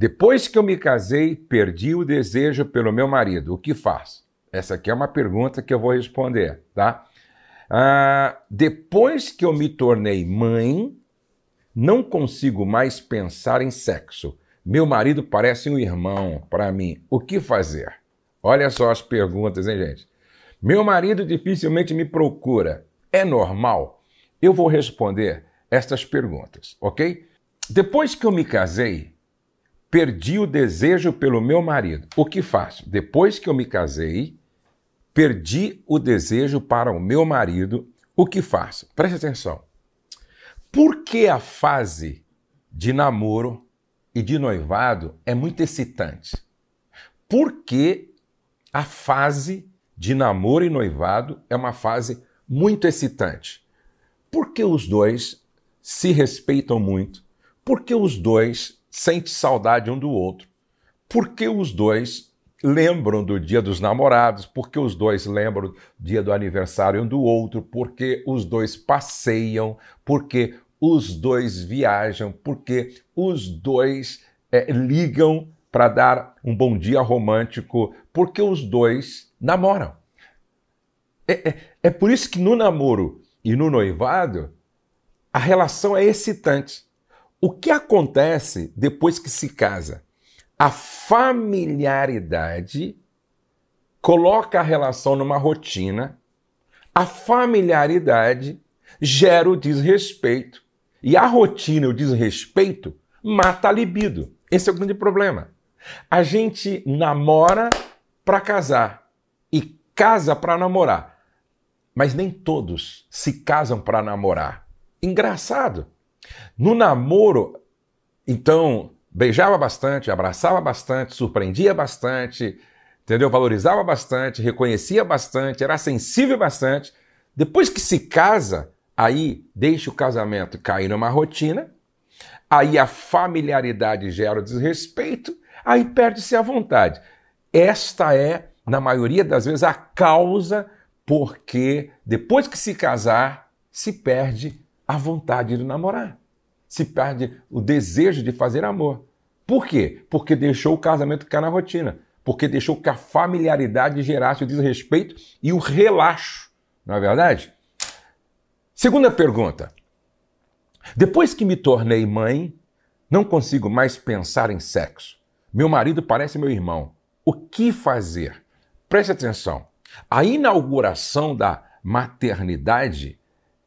Depois que eu me casei, perdi o desejo pelo meu marido. O que faz? Essa aqui é uma pergunta que eu vou responder, tá? Ah, depois que eu me tornei mãe, não consigo mais pensar em sexo. Meu marido parece um irmão para mim. O que fazer? Olha só as perguntas, hein, gente? Meu marido dificilmente me procura. É normal? Eu vou responder estas perguntas, ok? Depois que eu me casei, perdi o desejo pelo meu marido. O que faço? Depois que eu me casei, perdi o desejo para o meu marido. O que faço? Preste atenção. Por que a fase de namoro e de noivado é muito excitante? Por que a fase de namoro e noivado é uma fase muito excitante? Porque os dois se respeitam muito, porque os dois sente saudade um do outro. Porque os dois lembram do dia dos namorados, porque os dois lembram do dia do aniversário um do outro, porque os dois passeiam, porque os dois viajam, porque os dois é, ligam para dar um bom dia romântico, porque os dois namoram. É, é, é por isso que no namoro e no noivado a relação é excitante. O que acontece depois que se casa? A familiaridade coloca a relação numa rotina, a familiaridade gera o desrespeito. E a rotina e o desrespeito mata a libido. Esse é o grande problema. A gente namora para casar e casa para namorar. Mas nem todos se casam para namorar. Engraçado. No namoro, então, beijava bastante, abraçava bastante, surpreendia bastante, entendeu? Valorizava bastante, reconhecia bastante, era sensível bastante. Depois que se casa, aí deixa o casamento cair numa rotina, aí a familiaridade gera o desrespeito, aí perde-se a vontade. Esta é, na maioria das vezes, a causa porque depois que se casar, se perde a vontade de namorar, se perde o desejo de fazer amor. Por quê? Porque deixou o casamento ficar na rotina, porque deixou que a familiaridade gerasse o desrespeito e o relaxo, não é verdade? Segunda pergunta. Depois que me tornei mãe, não consigo mais pensar em sexo. Meu marido parece meu irmão. O que fazer? Preste atenção. A inauguração da maternidade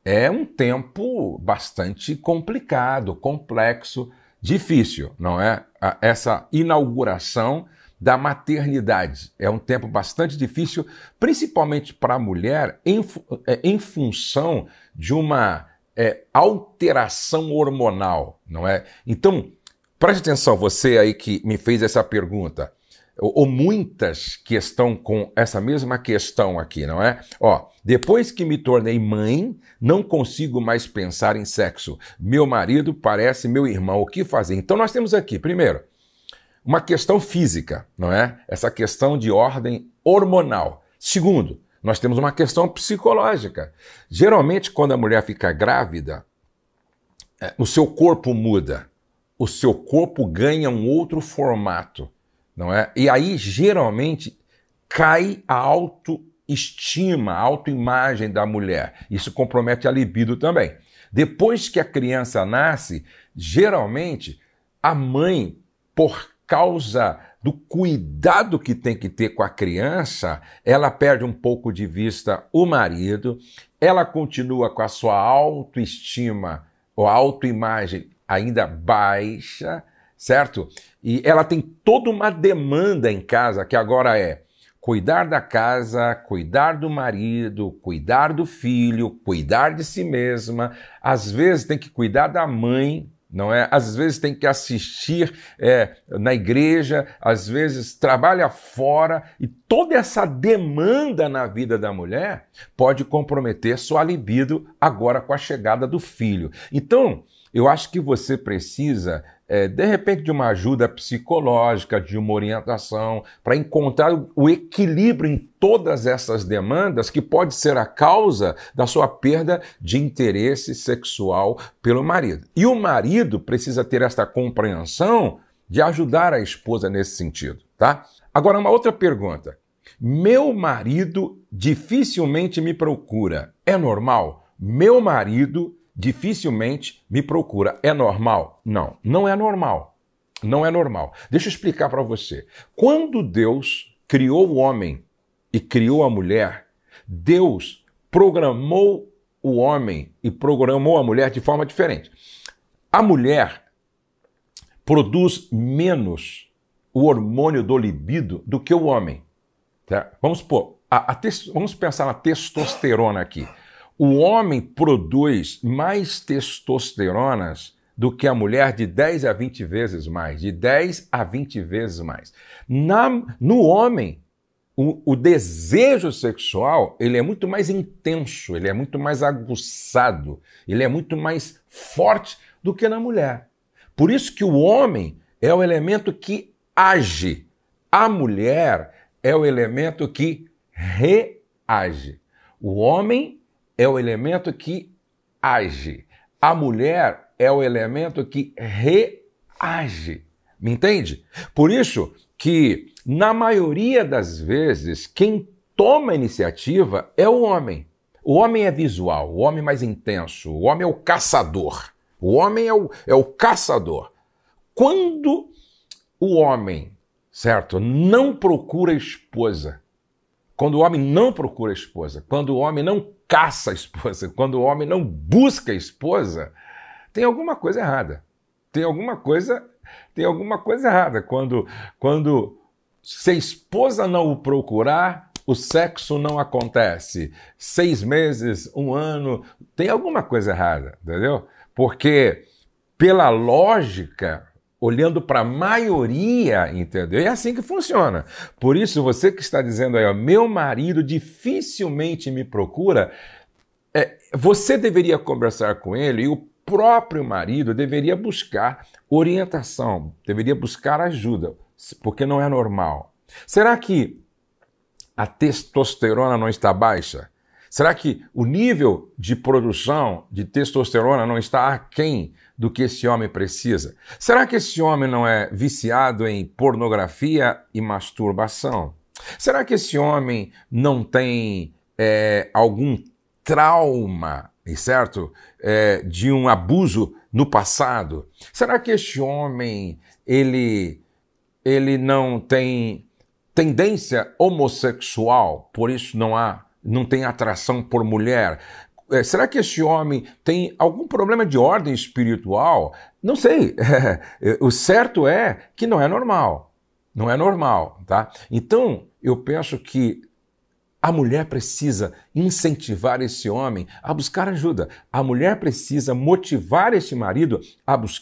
é um tempo bastante complicado, complexo, difícil, não é? Essa inauguração da maternidade é um tempo bastante difícil, principalmente para a mulher, em, é, em função de uma é, alteração hormonal, não é? Então, preste atenção, você aí que me fez essa pergunta ou muitas que estão com essa mesma questão aqui, não é? Ó, depois que me tornei mãe, não consigo mais pensar em sexo. Meu marido parece meu irmão. O que fazer? Então nós temos aqui, primeiro, uma questão física, não é? Essa questão de ordem hormonal. Segundo, nós temos uma questão psicológica. Geralmente, quando a mulher fica grávida, é, o seu corpo muda, o seu corpo ganha um outro formato não é? E aí geralmente cai a autoestima, a autoimagem da mulher. Isso compromete a libido também. Depois que a criança nasce, geralmente a mãe, por causa do cuidado que tem que ter com a criança, ela perde um pouco de vista o marido, ela continua com a sua autoestima ou autoimagem ainda baixa, certo? E ela tem toda uma demanda em casa que agora é cuidar da casa, cuidar do marido, cuidar do filho, cuidar de si mesma. Às vezes tem que cuidar da mãe, não é? Às vezes tem que assistir é, na igreja, às vezes trabalha fora e toda essa demanda na vida da mulher pode comprometer sua libido agora com a chegada do filho. Então, eu acho que você precisa, é, de repente, de uma ajuda psicológica, de uma orientação, para encontrar o equilíbrio em todas essas demandas que pode ser a causa da sua perda de interesse sexual pelo marido. E o marido precisa ter esta compreensão de ajudar a esposa nesse sentido, tá? Agora, uma outra pergunta. Meu marido dificilmente me procura. É normal? Meu marido dificilmente me procura. É normal? Não, não é normal. Não é normal. Deixa eu explicar para você. Quando Deus criou o homem e criou a mulher, Deus programou o homem e programou a mulher de forma diferente. A mulher produz menos o hormônio do libido do que o homem. Tá? Vamos, pôr, a, a, vamos pensar na testosterona aqui o homem produz mais testosteronas do que a mulher de 10 a 20 vezes mais, de 10 a 20 vezes mais. Na, no homem, o, o, desejo sexual ele é muito mais intenso, ele é muito mais aguçado, ele é muito mais forte do que na mulher. Por isso que o homem é o elemento que age, a mulher é o elemento que reage. O homem é o elemento que age. A mulher é o elemento que reage. Me entende? Por isso que, na maioria das vezes, quem toma a iniciativa é o homem. O homem é visual, o homem mais intenso, o homem é o caçador. O homem é o, é o caçador. Quando o homem, certo, não procura esposa, quando o homem não procura esposa, quando o homem não caça a esposa, quando o homem não busca a esposa, tem alguma coisa errada. Tem alguma coisa, tem alguma coisa errada quando quando se a esposa não o procurar, o sexo não acontece. Seis meses, um ano, tem alguma coisa errada, entendeu? Porque pela lógica olhando para a maioria, entendeu? E é assim que funciona. Por isso, você que está dizendo aí, ó, meu marido dificilmente me procura, é, você deveria conversar com ele e o próprio marido deveria buscar orientação, deveria buscar ajuda, porque não é normal. Será que a testosterona não está baixa? Será que o nível de produção de testosterona não está aquém do que esse homem precisa? Será que esse homem não é viciado em pornografia e masturbação? Será que esse homem não tem é, algum trauma, certo? É, de um abuso no passado? Será que este homem ele, ele não tem tendência homossexual, por isso não há não tem atração por mulher? É, será que este homem tem algum problema de ordem espiritual? Não sei. É, o certo é que não é normal. Não é normal, tá? Então, eu penso que a mulher precisa incentivar esse homem a buscar ajuda. A mulher precisa motivar esse marido a buscar